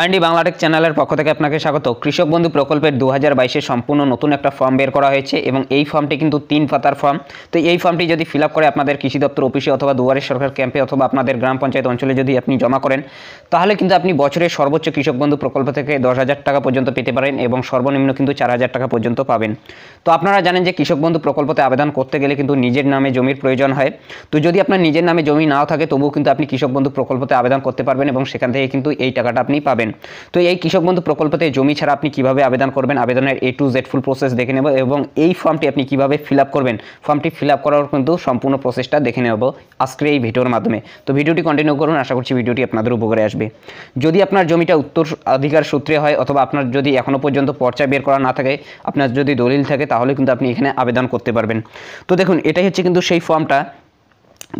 আইনডি বাংলাটেক চ্যানেলের পক্ষ থেকে আপনাকে স্বাগত কৃষক বন্ধু প্রকল্পের দু হাজার সম্পূর্ণ নতুন একটা ফর্ম বের করা হয়েছে এবং এই ফর্মটি কিন্তু তিন পাতার ফর্ম তো এই ফর্মটি যদি ফিল করে আপনাদের কৃষি দপ্তর অফিসে অথবা দুয়ারের সরকার ক্যাম্পে অথবা আপনাদের গ্রাম পঞ্চায়েত অঞ্চলে যদি আপনি জমা করেন তাহলে কিন্তু আপনি বছরের সর্বোচ্চ কৃষক বন্ধু প্রকল্প থেকে দশ হাজার টাকা পর্যন্ত পেতে পারেন এবং সর্বনিম্ন কিন্তু চার হাজার টাকা পর্যন্ত পাবেন তো আপনারা জানেন যে কৃষক বন্ধু প্রকল্পতে আবেদন করতে গেলে কিন্তু নিজের নামে জমির প্রয়োজন হয় তো যদি আপনার নিজের নামে জমি নাও থাকে তবুও কিন্তু আপনি কৃষক বন্ধু প্রকল্পতে আবেদন করতে পারবেন এবং সেখান থেকে কিন্তু এই টাকাটা আপনি পাবেন করবেন তো এই কৃষক বন্ধু প্রকল্পতে জমি ছাড়া আপনি কিভাবে আবেদন করবেন আবেদনের A to Z full process দেখে নেব এবং এই ফর্মটি আপনি কিভাবে ফিল করবেন ফর্মটি ফিল করার কিন্তু সম্পূর্ণ প্রসেসটা দেখে নেব আজকের এই ভিডিওর মাধ্যমে তো ভিডিওটি কন্টিনিউ করুন আশা করছি ভিডিওটি আপনাদের উপকারে আসবে যদি আপনার জমিটা উত্তর অধিকার সূত্রে হয় অথবা আপনার যদি এখনও পর্যন্ত পর্চা বের করা না থাকে আপনার যদি দলিল থাকে তাহলে কিন্তু আপনি এখানে আবেদন করতে পারবেন তো দেখুন এটাই হচ্ছে কিন্তু সেই ফর্মটা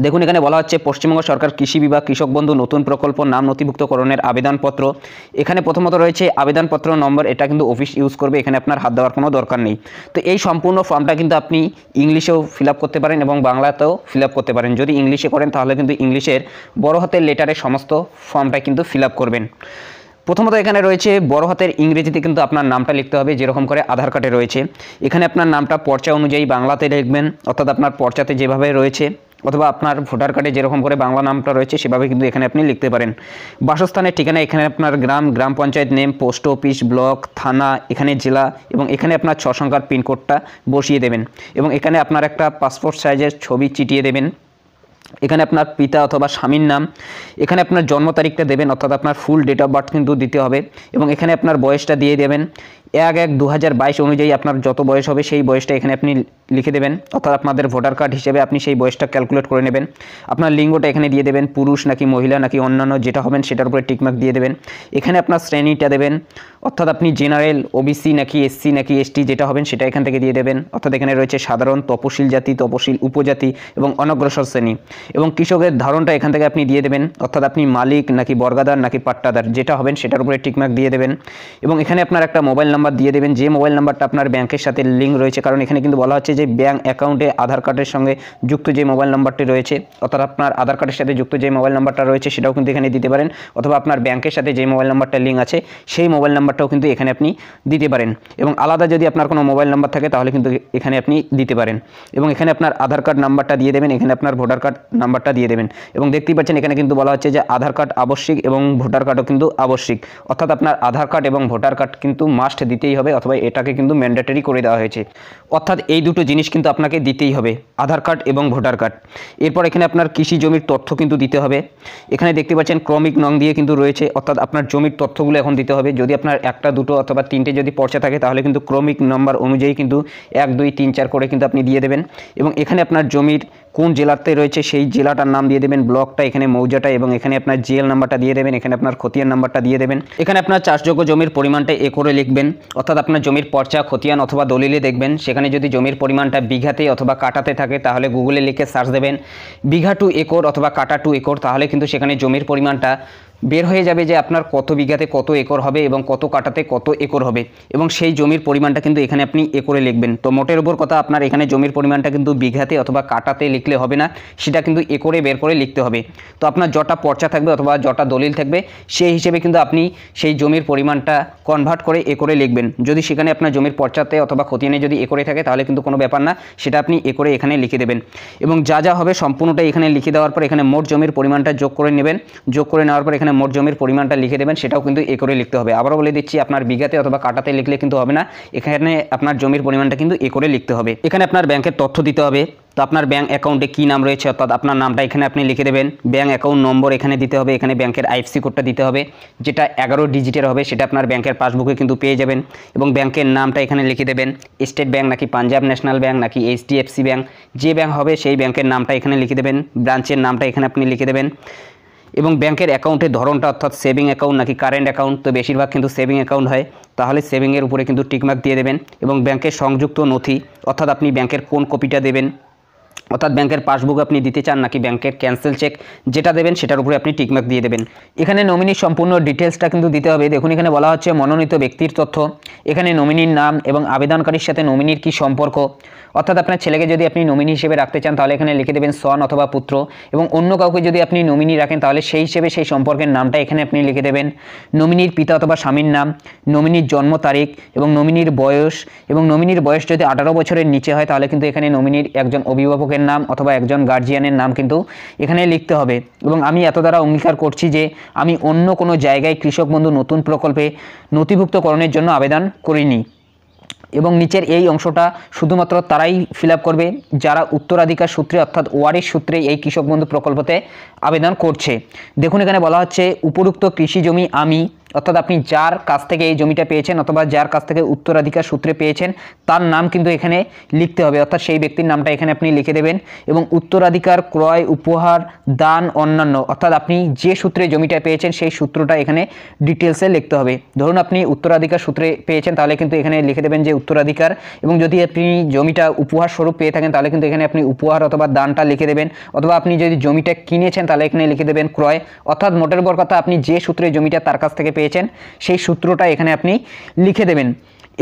দেখুন এখানে বলা হচ্ছে পশ্চিমবঙ্গ সরকার কৃষি বিভাগ কৃষক বন্ধু নতুন প্রকল্প নাম নথিভুক্তকরণের আবেদনপত্র এখানে প্রথমত রয়েছে আবেদনপত্র নম্বর এটা কিন্তু অফিস ইউজ করবে এখানে আপনার হাত দেওয়ার কোনো দরকার নেই তো এই সম্পূর্ণ ফর্মটা কিন্তু আপনি ইংলিশেও ফিল করতে পারেন এবং বাংলাতেও ফিল করতে পারেন যদি ইংলিশে করেন তাহলে কিন্তু ইংলিশের বড় হাতের লেটারে সমস্ত ফর্মটা কিন্তু ফিল করবেন প্রথমত এখানে রয়েছে বড় হাতের ইংরেজিতে কিন্তু আপনার নামটা লিখতে হবে যেরকম করে আধার কার্ডে রয়েছে এখানে আপনার নামটা পর্চা অনুযায়ী বাংলাতে লিখবেন অর্থাৎ আপনার পর্চাতে যেভাবে রয়েছে অথবা আপনার ভোটার কার্ডে যেরকম করে বাংলা নামটা রয়েছে সেভাবে কিন্তু এখানে আপনি লিখতে পারেন বাসস্থানের ঠিকানা এখানে আপনার গ্রাম গ্রাম panchayat name post office block থানা এখানে জেলা এবং এখানে আপনার ছ সংখ্যার পিনকোডটা বসিয়ে দেবেন এবং এখানে আপনার একটা পাসপোর্ট সাইজের ছবি চিটিয়ে দেবেন এখানে আপনার পিতা অথবা স্বামীর নাম এখানে আপনার জন্ম তারিখটা দেবেন অর্থাৎ আপনার ফুল ডেট অফ বার্থ কিন্তু দিতে হবে এবং এখানে আপনার বয়সটা দিয়ে দেবেন এক এক দু অনুযায়ী আপনার যত বয়স হবে সেই বয়সটা এখানে আপনি লিখে দেবেন অর্থাৎ আপনাদের ভোটার কার্ড হিসেবে আপনি সেই বয়সটা ক্যালকুলেট করে নেবেন আপনার লিঙ্গটা এখানে দিয়ে দেবেন পুরুষ নাকি মহিলা নাকি অন্যান্য যেটা হবেন সেটার উপরে টিকমার্ক দিয়ে দেবেন এখানে আপনার শ্রেণীটা দেবেন অর্থাৎ আপনি জেনারেল ওবিসি নাকি এসসি নাকি এসটি যেটা হবেন সেটা এখান থেকে দিয়ে দেবেন অর্থাৎ এখানে রয়েছে সাধারণ তপশিল জাতি তপশিল উপজাতি এবং অনগ্রসর শ্রেণী এবং কৃষকের ধারণটা এখান থেকে আপনি দিয়ে দেবেন অর্থাৎ আপনি মালিক নাকি বর্গাদার নাকি পাট্টাদার যেটা হবেন সেটার উপরে টিকমার্ক দিয়ে দেবেন এবং এখানে আপনার একটা মোবাইল নাম্বার দিয়ে দেবেন যে মোবাইল নাম্বারটা আপনার ব্যাংকের সাথে লিঙ্ক রয়েছে কারণ এখানে কিন্তু বলা হচ্ছে যে ব্যাঙ্ক অ্যাকাউন্টে আধার কার্ডের সঙ্গে যুক্ত যে মোবাইল নাম্বারটি রয়েছে অর্থাৎ আপনার আধার কার্ডের সাথে যুক্ত যে মোবাইল নাম্বারটা রয়েছে সেটাও কিন্তু এখানে দিতে পারেন অথবা আপনার ব্যাংকের সাথে যে মোবাইল নাম্বারটা লিঙ্ক আছে সেই মোবাইল নাম্বারটাও কিন্তু এখানে আপনি দিতে পারেন এবং আলাদা যদি আপনার কোনো মোবাইল নাম্বার থাকে তাহলে কিন্তু এখানে আপনি দিতে পারেন এবং এখানে আপনার আধার কার্ড নাম্বারটা দিয়ে দেবেন এখানে আপনার ভোটার কার্ড নাম্বারটা দিয়ে দেবেন এবং দেখতেই পাচ্ছেন এখানে কিন্তু বলা হচ্ছে যে আধার কার্ড আবশ্যিক এবং ভোটার কার্ডও কিন্তু আবশ্যিক অর্থাৎ আপনার আধার কার্ড এবং ভোটার কার্ড কিন্তু মাস্ট দিতেই হবে অথবা এটাকে কিন্তু ম্যান্ডেটরি করে দেওয়া হয়েছে অর্থাৎ এই দুটো জিনিস কিন্তু আপনাকে দিতেই হবে আধার কার্ড এবং ভোটার কার্ড এরপর এখানে আপনার কৃষি জমির তথ্য কিন্তু দিতে হবে এখানে দেখতে পাচ্ছেন ক্রমিক নং দিয়ে কিন্তু রয়েছে অর্থাৎ আপনার জমির তথ্যগুলো এখন দিতে হবে যদি আপনার একটা দুটো অথবা তিনটে যদি পর্চা থাকে তাহলে কিন্তু ক্রমিক নম্বর অনুযায়ী কিন্তু এক দুই তিন চার করে কিন্তু আপনি দিয়ে দেবেন এবং এখানে আপনার জমির কোন জেলাতে রয়েছে সেই জেলাটার নাম দিয়ে দেবেন ব্লকটা এখানে মৌজাটা এবং এখানে আপনার জেল নাম্বারটা দিয়ে দেবেন এখানে আপনার খতিয়ান নাম্বারটা দিয়ে দেবেন এখানে আপনার চাষযোগ্য জমির পরিমাণটা এ করে লিখবেন অর্থাৎ আপনার জমির পর্চা খতিয়ান অথবা দলিলে দেখবেন সেখানে যদি জমির পরিমাণটা বিঘাতে অথবা কাটাতে থাকে তাহলে গুগলে লিখে সার্চ দেবেন বিঘা টু একর অথবা কাটা টু একর তাহলে কিন্তু সেখানে জমির পরিমাণটা বের হয়ে যাবে যে আপনার কত বিঘাতে কত একর হবে এবং কত কাটাতে কত একর হবে এবং সেই জমির পরিমাণটা কিন্তু এখানে আপনি একরে লিখবেন তো মোটের উপর কথা আপনার এখানে জমির পরিমাণটা কিন্তু বিঘাতে অথবা কাটাতে লিখলে হবে না সেটা কিন্তু একরে বের করে লিখতে হবে তো আপনার যটা পর্চা থাকবে অথবা যটা দলিল থাকবে সেই হিসেবে কিন্তু আপনি সেই জমির পরিমাণটা কনভার্ট করে একরে লিখবেন যদি সেখানে আপনার জমির পর্চাতে অথবা খতিয়ানে যদি একরে থাকে তাহলে কিন্তু কোনো ব্যাপার না সেটা আপনি একরে এখানে লিখে দেবেন এবং যা যা হবে সম্পূর্ণটা এখানে লিখে দেওয়ার পর এখানে মোট জমির পরিমাণটা যোগ করে নেবেন যোগ করে নেওয়ার পর এখানে এখানে মোট জমির পরিমাণটা লিখে দেবেন সেটাও কিন্তু এ করে লিখতে হবে আবারও বলে দিচ্ছি আপনার বিঘাতে অথবা কাটাতে লিখলে কিন্তু হবে না এখানে আপনার জমির পরিমাণটা কিন্তু এ করে লিখতে হবে এখানে আপনার ব্যাংকের তথ্য দিতে হবে তো আপনার ব্যাঙ্ক অ্যাকাউন্টে কী নাম রয়েছে অর্থাৎ আপনার নামটা এখানে আপনি লিখে দেবেন ব্যাঙ্ক অ্যাকাউন্ট নম্বর এখানে দিতে হবে এখানে ব্যাংকের আইএফসি কোডটা দিতে হবে যেটা এগারো ডিজিটের হবে সেটা আপনার ব্যাংকের পাসবুকে কিন্তু পেয়ে যাবেন এবং ব্যাংকের নামটা এখানে লিখে দেবেন স্টেট ব্যাঙ্ক নাকি পাঞ্জাব ন্যাশনাল ব্যাঙ্ক নাকি এইচডিএফসি ব্যাঙ্ক যে ব্যাঙ্ক হবে সেই ব্যাংকের নামটা এখানে লিখে দেবেন ব্রাঞ্চের নামটা এখানে আপনি লিখে দেবেন এবং ব্যাংকের অ্যাকাউন্টের ধরনটা অর্থাৎ সেভিং অ্যাকাউন্ট নাকি কারেন্ট অ্যাকাউন্ট তো বেশিরভাগ কিন্তু সেভিং অ্যাকাউন্ট হয় তাহলে সেভিংয়ের উপরে কিন্তু টিকমার্ক দিয়ে দেবেন এবং ব্যাংকের সংযুক্ত নথি অর্থাৎ আপনি ব্যাংকের কোন কপিটা দেবেন অর্থাৎ ব্যাংকের পাসবুক আপনি দিতে চান নাকি ব্যাংকের ক্যান্সেল চেক যেটা দেবেন সেটার উপরে আপনি টিকমার্ক দিয়ে দেবেন এখানে নমিনির সম্পূর্ণ ডিটেলসটা কিন্তু দিতে হবে দেখুন এখানে বলা হচ্ছে মনোনীত ব্যক্তির তথ্য এখানে নমিনির নাম এবং আবেদনকারীর সাথে নমিনির কি সম্পর্ক অর্থাৎ আপনার ছেলেকে যদি আপনি নমিনি হিসেবে রাখতে চান তাহলে এখানে লিখে দেবেন সন অথবা পুত্র এবং অন্য কাউকে যদি আপনি নমিনি রাখেন তাহলে সেই হিসেবে সেই সম্পর্কের নামটা এখানে আপনি লিখে দেবেন নমিনির পিতা অথবা স্বামীর নাম নমিনির জন্ম তারিখ এবং নমিনির বয়স এবং নমিনির বয়স যদি আঠারো বছরের নিচে হয় তাহলে কিন্তু এখানে নমিনির একজন অভিভাবকের শিক্ষকের নাম অথবা একজন গার্জিয়ানের নাম কিন্তু এখানে লিখতে হবে এবং আমি এত দ্বারা অঙ্গীকার করছি যে আমি অন্য কোনো জায়গায় কৃষক বন্ধু নতুন প্রকল্পে নথিভুক্তকরণের জন্য আবেদন করিনি এবং নিচের এই অংশটা শুধুমাত্র তারাই ফিল করবে যারা উত্তরাধিকার সূত্রে অর্থাৎ ওয়ারের সূত্রে এই কৃষক বন্ধু প্রকল্পতে আবেদন করছে দেখুন এখানে বলা হচ্ছে উপরুক্ত কৃষি জমি আমি অর্থাৎ আপনি যার কাছ থেকে এই জমিটা পেয়েছেন অথবা যার কাছ থেকে উত্তরাধিকার সূত্রে পেয়েছেন তার নাম কিন্তু এখানে লিখতে হবে অর্থাৎ সেই ব্যক্তির নামটা এখানে আপনি লিখে দেবেন এবং উত্তরাধিকার ক্রয় উপহার দান অন্যান্য অর্থাৎ আপনি যে সূত্রে জমিটা পেয়েছেন সেই সূত্রটা এখানে ডিটেলসে লিখতে হবে ধরুন আপনি উত্তরাধিকার সূত্রে পেয়েছেন তাহলে কিন্তু এখানে লিখে দেবেন যে উত্তরাধিকার এবং যদি আপনি জমিটা উপহার স্বরূপ পেয়ে থাকেন তাহলে কিন্তু এখানে আপনি উপহার অথবা দানটা লিখে দেবেন অথবা আপনি যদি জমিটা কিনেছেন তাহলে এখানে লিখে দেবেন ক্রয় অর্থাৎ মোটের বর কথা আপনি যে সূত্রে জমিটা তার কাছ থেকে পেয়ে পেয়েছেন সেই সূত্রটা এখানে আপনি লিখে দেবেন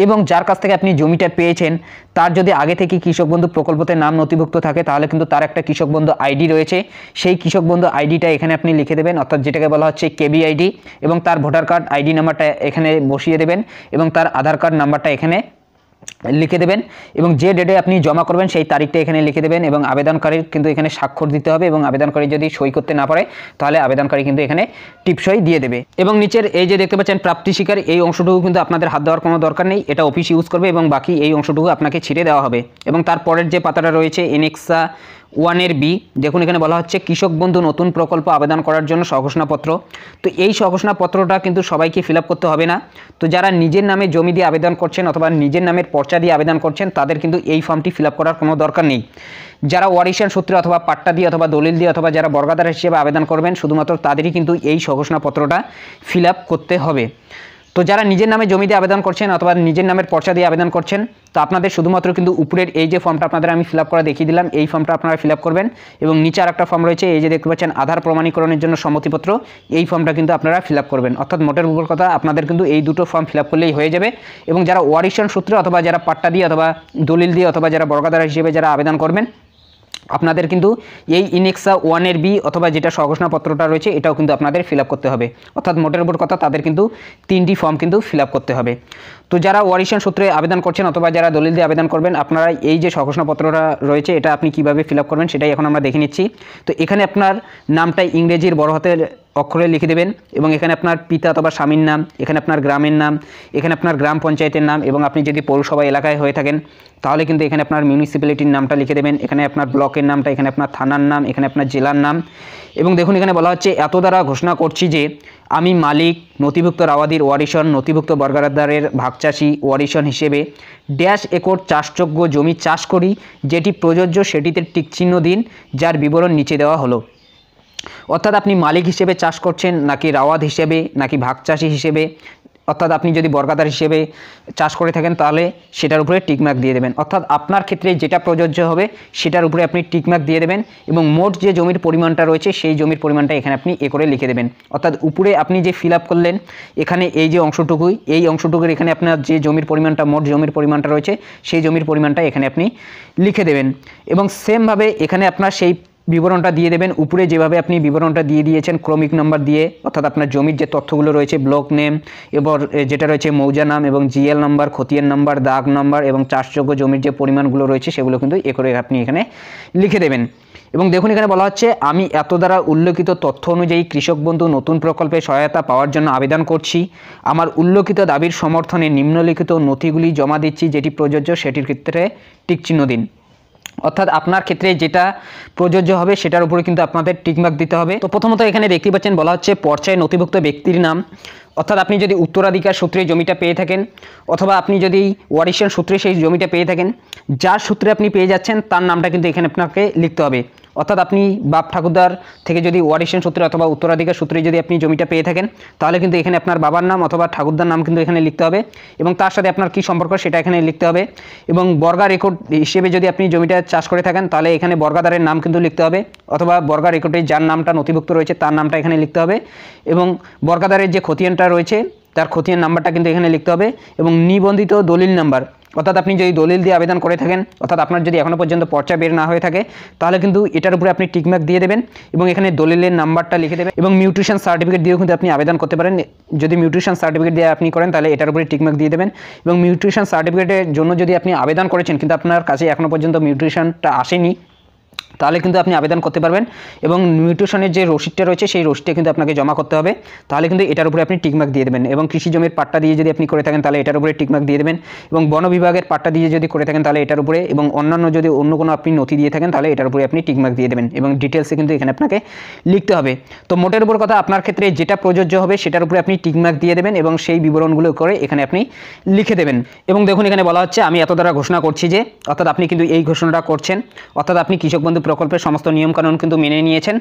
এবং যার কাছ থেকে আপনি জমিটা পেয়েছেন তার যদি আগে থেকে কৃষক বন্ধু প্রকল্পতে নাম নথিভুক্ত থাকে তাহলে কিন্তু তার একটা কৃষক বন্ধু আইডি রয়েছে সেই কৃষক বন্ধু আইডিটা এখানে আপনি লিখে দেবেন অর্থাৎ যেটাকে বলা হচ্ছে কেবি আইডি এবং তার ভোটার কার্ড আইডি নাম্বারটা এখানে বসিয়ে দেবেন এবং তার আধার কার্ড নাম্বারটা এখানে লিখে দেবেন এবং যে ডেটে আপনি জমা করবেন সেই তারিখটা এখানে লিখে দেবেন এবং আবেদনকারীর কিন্তু এখানে স্বাক্ষর দিতে হবে এবং আবেদনকারী যদি সই করতে না পারে তাহলে আবেদনকারী কিন্তু এখানে টিপসই দিয়ে দেবে এবং নিচের এই যে দেখতে পাচ্ছেন প্রাপ্তি শিকার এই অংশটুকু কিন্তু আপনাদের হাত দেওয়ার কোনো দরকার নেই এটা অফিস ইউজ করবে এবং বাকি এই অংশটুকু আপনাকে ছিঁড়ে দেওয়া হবে এবং তারপরের যে পাতাটা রয়েছে এনেক্সা ওয়ানের বি দেখুন এখানে বলা হচ্ছে কৃষক বন্ধু নতুন প্রকল্প আবেদন করার জন্য সঘোষণাপত্র তো এই সঘোষণাপত্রটা কিন্তু সবাইকে ফিল করতে হবে না তো যারা নিজের নামে জমি দিয়ে আবেদন করছেন অথবা নিজের নামের পর্চা দিয়ে আবেদন করছেন তাদের কিন্তু এই ফর্মটি ফিল করার কোনো দরকার নেই যারা ওয়ারিশান সূত্রে অথবা পাট্টা দিয়ে অথবা দলিল দিয়ে অথবা যারা বর্গাদার হিসেবে আবেদন করবেন শুধুমাত্র তাদেরই কিন্তু এই সঘোষণাপত্রটা ফিল করতে হবে তো যারা নিজের নামে জমি দিয়ে আবেদন করছেন অথবা নিজের নামের পর্চা দিয়ে আবেদন করছেন তো আপনাদের শুধুমাত্র কিন্তু উপরের এই যে ফর্মটা আপনাদের আমি ফিল করে দেখিয়ে দিলাম এই ফর্মটা আপনারা ফিল করবেন এবং নিচে আর একটা ফর্ম রয়েছে এই যে দেখতে পাচ্ছেন আধার প্রমাণীকরণের জন্য সম্মতিপত্র এই ফর্মটা কিন্তু আপনারা ফিল করবেন অর্থাৎ মোটের উপর কথা আপনাদের কিন্তু এই দুটো ফর্ম ফিল করলেই হয়ে যাবে এবং যারা ওয়ারিশন সূত্রে অথবা যারা পাট্টা দিয়ে অথবা দলিল দিয়ে অথবা যারা বর্গাদার হিসেবে যারা আবেদন করবেন আপনাদের কিন্তু এই ইনেক্সা ওয়ানের বি অথবা যেটা স্বঘোষণাপত্রটা রয়েছে এটাও কিন্তু আপনাদের ফিল করতে হবে অর্থাৎ মোটের উপর কথা তাদের কিন্তু তিনটি ফর্ম কিন্তু ফিল করতে হবে তো যারা ওয়ারিশন সূত্রে আবেদন করছেন অথবা যারা দলিল দিয়ে আবেদন করবেন আপনারা এই যে স্বঘোষণাপত্রটা রয়েছে এটা আপনি কিভাবে ফিল করবেন সেটাই এখন আমরা দেখে নিচ্ছি তো এখানে আপনার নামটা ইংরেজির বড় হাতের অক্ষরে লিখে দেবেন এবং এখানে আপনার পিতা অথবা স্বামীর নাম এখানে আপনার গ্রামের নাম এখানে আপনার গ্রাম পঞ্চায়েতের নাম এবং আপনি যদি পৌরসভা এলাকায় হয়ে থাকেন তাহলে কিন্তু এখানে আপনার মিউনিসিপ্যালিটির নামটা লিখে দেবেন এখানে আপনার ব্লকের নামটা এখানে আপনার থানার নাম এখানে আপনার জেলার নাম এবং দেখুন এখানে বলা হচ্ছে এত দ্বারা ঘোষণা করছি যে আমি মালিক নথিভুক্ত রাওয়াদির ওয়ারিশন নথিভুক্ত বর্গারদারের ভাগচাষী ওয়ারিশন হিসেবে ড্যাশ একর চাষযোগ্য জমি চাষ করি যেটি প্রযোজ্য সেটিতে টিকচিহ্ন দিন যার বিবরণ নিচে দেওয়া হলো অর্থাৎ আপনি মালিক হিসেবে চাষ করছেন নাকি রাওয়াত হিসেবে নাকি ভাগ চাষি হিসেবে অর্থাৎ আপনি যদি বর্গাদার হিসেবে চাষ করে থাকেন তাহলে সেটার উপরে টিকমার্ক দিয়ে দেবেন অর্থাৎ আপনার ক্ষেত্রে যেটা প্রযোজ্য হবে সেটার উপরে আপনি টিকমার্ক দিয়ে দেবেন এবং মোট যে জমির পরিমাণটা রয়েছে সেই জমির পরিমাণটা এখানে আপনি এ করে লিখে দেবেন অর্থাৎ উপরে আপনি যে ফিল করলেন এখানে এই যে অংশটুকুই এই অংশটুকুর এখানে আপনার যে জমির পরিমাণটা মোট জমির পরিমাণটা রয়েছে সেই জমির পরিমাণটা এখানে আপনি লিখে দেবেন এবং সেমভাবে এখানে আপনার সেই বিবরণটা দিয়ে দেবেন উপরে যেভাবে আপনি বিবরণটা দিয়ে দিয়েছেন ক্রমিক নাম্বার দিয়ে অর্থাৎ আপনার জমির যে তথ্যগুলো রয়েছে ব্লক নেম এবার যেটা রয়েছে মৌজা নাম এবং জিএল নাম্বার খতিয়ান নাম্বার দাগ নাম্বার এবং চাষযোগ্য জমির যে পরিমাণগুলো রয়েছে সেগুলো কিন্তু এ করে আপনি এখানে লিখে দেবেন এবং দেখুন এখানে বলা হচ্ছে আমি এত দ্বারা উল্লেখিত তথ্য অনুযায়ী কৃষক বন্ধু নতুন প্রকল্পে সহায়তা পাওয়ার জন্য আবেদন করছি আমার উল্লেখিত দাবির সমর্থনে নিম্নলিখিত নথিগুলি জমা দিচ্ছি যেটি প্রযোজ্য সেটির ক্ষেত্রে টিকচিহ্ন দিন অর্থাৎ আপনার ক্ষেত্রে যেটা প্রযোজ্য হবে সেটার উপরে কিন্তু আপনাদের টিকমার্ক দিতে হবে তো প্রথমত এখানে দেখতে পাচ্ছেন বলা হচ্ছে পর্চায় নথিভুক্ত ব্যক্তির নাম অর্থাৎ আপনি যদি উত্তরাধিকার সূত্রে জমিটা পেয়ে থাকেন অথবা আপনি যদি ওয়ারিশন সূত্রে সেই জমিটা পেয়ে থাকেন যার সূত্রে আপনি পেয়ে যাচ্ছেন তার নামটা কিন্তু এখানে আপনাকে লিখতে হবে অর্থাৎ আপনি বাপ ঠাকুরদার থেকে যদি ওয়ারিশন সূত্রে অথবা উত্তরাধিকার সূত্রে যদি আপনি জমিটা পেয়ে থাকেন তাহলে কিন্তু এখানে আপনার বাবার নাম অথবা ঠাকুরদার নাম কিন্তু এখানে লিখতে হবে এবং তার সাথে আপনার কী সম্পর্ক সেটা এখানে লিখতে হবে এবং বর্গা রেকর্ড হিসেবে যদি আপনি জমিটা চাষ করে থাকেন তাহলে এখানে বর্গাদারের নাম কিন্তু লিখতে হবে অথবা বর্গা রেকর্ডে যার নামটা নথিভুক্ত রয়েছে তার নামটা এখানে লিখতে হবে এবং বর্গাদারের যে খতিয়ানটা রয়েছে তার খতিয়ান নাম্বারটা কিন্তু এখানে লিখতে হবে এবং নিবন্ধিত দলিল নাম্বার অর্থাৎ আপনি যদি দলিল দিয়ে আবেদন করে থাকেন অর্থাৎ আপনার যদি এখনও পর্যন্ত পর্চা বের না হয়ে থাকে তাহলে কিন্তু এটার উপরে আপনি টিকমার্ক দিয়ে দেবেন এবং এখানে দলিলের নাম্বারটা লিখে দেবেন এবং মিউট্রিশন সার্টিফিকেট দিয়েও কিন্তু আপনি আবেদন করতে পারেন যদি মিউট্রিশন সার্টিফিকেট দিয়ে আপনি করেন তাহলে এটার উপরে টিকমার্ক দিয়ে দেবেন এবং মিউট্রিশন সার্টিফিকেটের জন্য যদি আপনি আবেদন করেছেন কিন্তু আপনার কাছে এখনও পর্যন্ত মিউট্রিশনটা আসেনি তাহলে কিন্তু আপনি আবেদন করতে পারবেন এবং নিউট্রিশনের যে রসিদটা রয়েছে সেই রসিদটা কিন্তু আপনাকে জমা করতে হবে তাহলে কিন্তু এটার উপরে আপনি টিকমার্ক দিয়ে দেবেন এবং কৃষি জমির পাট্টা দিয়ে যদি আপনি করে থাকেন তাহলে এটার উপরে টিকমার্ক দিয়ে দেবেন এবং বন বিভাগের পাট্টা দিয়ে যদি করে থাকেন তাহলে এটার উপরে এবং অন্যান্য যদি অন্য কোনো আপনি নথি দিয়ে থাকেন তাহলে এটার উপরে আপনি টিকমার্ক দিয়ে দেবেন এবং ডিটেলসে কিন্তু এখানে আপনাকে লিখতে হবে তো মোটের উপর কথা আপনার ক্ষেত্রে যেটা প্রযোজ্য হবে সেটার উপরে আপনি টিকমার্ক দিয়ে দেবেন এবং সেই বিবরণগুলো করে এখানে আপনি লিখে দেবেন এবং দেখুন এখানে বলা হচ্ছে আমি এত দ্বারা ঘোষণা করছি যে অর্থাৎ আপনি কিন্তু এই ঘোষণাটা করছেন অর্থাৎ আপনি কৃষক বন্ধু প্রকল্পের সমস্ত নিয়মকানুন কিন্তু মেনে নিয়েছেন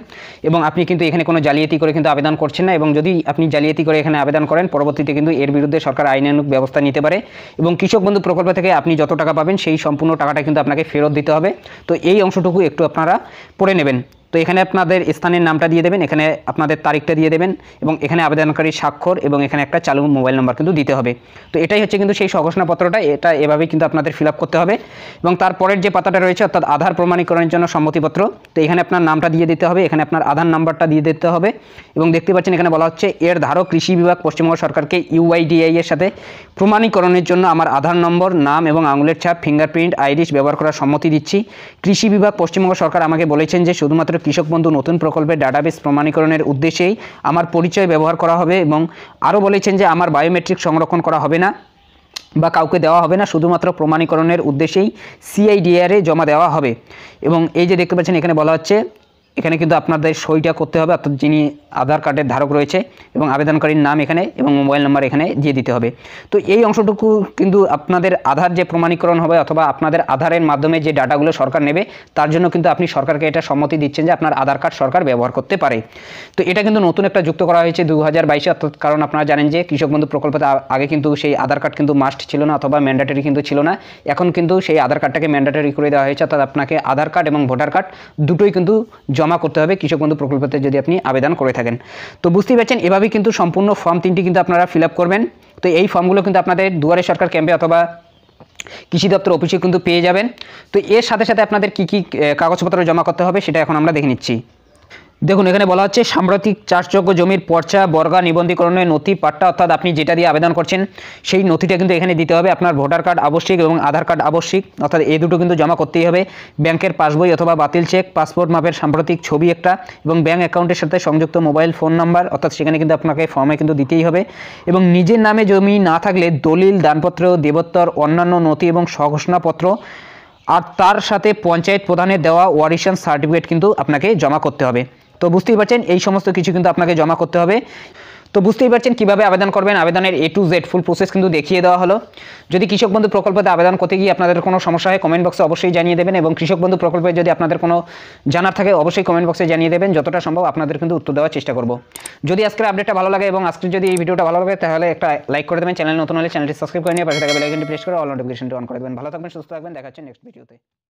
এবং আপনি কিন্তু এখানে কোনো জালিয়াতি করে কিন্তু আবেদন করছেন না এবং যদি আপনি জালিয়াতি করে এখানে আবেদন করেন পরবর্তীতে কিন্তু এর বিরুদ্ধে সরকার আইনানুক ব্যবস্থা নিতে পারে এবং কৃষক বন্ধু প্রকল্প থেকে আপনি যত টাকা পাবেন সেই সম্পূর্ণ টাকাটা কিন্তু আপনাকে ফেরত দিতে হবে তো এই অংশটুকু একটু আপনারা পড়ে নেবেন তো এখানে আপনাদের স্থানের নামটা দিয়ে দেবেন এখানে আপনাদের তারিখটা দিয়ে দেবেন এবং এখানে আবেদনকারী স্বাক্ষর এবং এখানে একটা চালু মোবাইল নাম্বার কিন্তু দিতে হবে তো এটাই হচ্ছে কিন্তু সেই সঘোষণাপত্রটা এটা এভাবেই কিন্তু আপনাদের ফিল করতে হবে এবং তারপরের যে পাতাটা রয়েছে অর্থাৎ আধার প্রমাণীকরণের জন্য সম্মতিপত্র তো এখানে আপনার নামটা দিয়ে দিতে হবে এখানে আপনার আধার নাম্বারটা দিয়ে দিতে হবে এবং দেখতে পাচ্ছেন এখানে বলা হচ্ছে এর ধারক কৃষি বিভাগ পশ্চিমবঙ্গ সরকারকে ইউআইডিআই এর সাথে প্রমাণীকরণের জন্য আমার আধার নম্বর নাম এবং আঙুলের ছাপ ফিঙ্গারপ্রিন্ট আইরিস ব্যবহার করার সম্মতি দিচ্ছি কৃষি বিভাগ পশ্চিমবঙ্গ সরকার আমাকে বলেছেন যে শুধুমাত্র কৃষক বন্ধু নতুন প্রকল্পের ডাটাবেস প্রমাণীকরণের উদ্দেশ্যেই আমার পরিচয় ব্যবহার করা হবে এবং আরও বলেছেন যে আমার বায়োমেট্রিক সংরক্ষণ করা হবে না বা কাউকে দেওয়া হবে না শুধুমাত্র প্রমাণীকরণের উদ্দেশ্যেই সিআইডিআরে জমা দেওয়া হবে এবং এই যে দেখতে পাচ্ছেন এখানে বলা হচ্ছে এখানে কিন্তু আপনাদের সইটা করতে হবে অর্থাৎ যিনি আধার কার্ডের ধারক রয়েছে এবং আবেদনকারীর নাম এখানে এবং মোবাইল নাম্বার এখানে দিয়ে দিতে হবে তো এই অংশটুকু কিন্তু আপনাদের আধার যে প্রমাণীকরণ হবে অথবা আপনাদের আধারের মাধ্যমে যে ডাটাগুলো সরকার নেবে তার জন্য কিন্তু আপনি সরকারকে এটা সম্মতি দিচ্ছেন যে আপনার আধার কার্ড সরকার ব্যবহার করতে পারে তো এটা কিন্তু নতুন একটা যুক্ত করা হয়েছে দু হাজার বাইশে অর্থাৎ কারণ আপনারা জানেন যে কৃষক বন্ধু প্রকল্পতে আগে কিন্তু সেই আধার কার্ড কিন্তু মাস্ট ছিল না অথবা ম্যান্ডেটরি কিন্তু ছিল না এখন কিন্তু সেই আধার কার্ডটাকে ম্যান্ডেটরি করে দেওয়া হয়েছে অর্থাৎ আপনাকে আধার কার্ড এবং ভোটার কার্ড দুটোই কিন্তু জমা করতে হবে কৃষক বন্ধু প্রকল্পতে যদি আপনি আবেদন করে থাকেন তো বুঝতেই পারছেন এভাবেই কিন্তু সম্পূর্ণ ফর্ম তিনটি কিন্তু আপনারা ফিল করবেন তো এই ফর্মগুলো কিন্তু আপনাদের দুয়ারে সরকার ক্যাম্পে অথবা কৃষি দপ্তর অফিসে কিন্তু পেয়ে যাবেন তো এর সাথে সাথে আপনাদের কি কি কাগজপত্র জমা করতে হবে সেটা এখন আমরা দেখে নিচ্ছি দেখুন এখানে বলা হচ্ছে সাম্প্রতিক চাষযোগ্য জমির পর্চা বর্গা নিবন্ধীকরণের নথি পাট্টা অর্থাৎ আপনি যেটা দিয়ে আবেদন করছেন সেই নথিটা কিন্তু এখানে দিতে হবে আপনার ভোটার কার্ড আবশ্যিক এবং আধার কার্ড আবশ্যিক অর্থাৎ এই দুটো কিন্তু জমা করতেই হবে ব্যাংকের পাসবই অথবা বাতিল চেক পাসপোর্ট মাপের সাম্প্রতিক ছবি একটা এবং ব্যাংক অ্যাকাউন্টের সাথে সংযুক্ত মোবাইল ফোন নাম্বার অর্থাৎ সেখানে কিন্তু আপনাকে ফর্মে কিন্তু দিতেই হবে এবং নিজের নামে জমি না থাকলে দলিল দানপত্র দেবত্তর অন্যান্য নথি এবং স্বঘোষণাপত্র আর তার সাথে পঞ্চায়েত প্রধানের দেওয়া ওয়ারিশন সার্টিফিকেট কিন্তু আপনাকে জমা করতে হবে তো বুঝতেই পারছেন এই সমস্ত কিছু কিন্তু আপনাকে জমা করতে হবে তো বুঝতেই পারছেন কিভাবে আবেদন করবেন আবেদনের A to Z full process কিন্তু দেখিয়ে দেওয়া হলো যদি কৃষক বন্ধু প্রকল্পতে আবেদন করতে গিয়ে আপনাদের কোনো সমস্যা হয় কমেন্ট বক্সে অবশ্যই জানিয়ে দেবেন এবং কৃষক বন্ধু প্রকল্পে যদি আপনাদের কোনো জানার থাকে অবশ্যই কমেন্ট বক্সে জানিয়ে দেবেন যতটা সম্ভব আপনাদের কিন্তু উত্তর দেওয়ার চেষ্টা করব যদি আজকের আপডেটটা ভালো লাগে এবং আজকে যদি এই ভিডিওটা ভালো লাগে তাহলে একটা লাইক করে দেবেন চ্যানেল নতুন হলে চ্যানেলটি সাবস্ক্রাইব করে নিয়ে পাশে থাকবে বেলাইকনটি প্রেস করে অল নোটিফিকেশনটি অন করে দেবেন ভালো থাকবেন সুস্থ থাকবেন দেখাচ্ছেন নেক্সট ভিডিওতে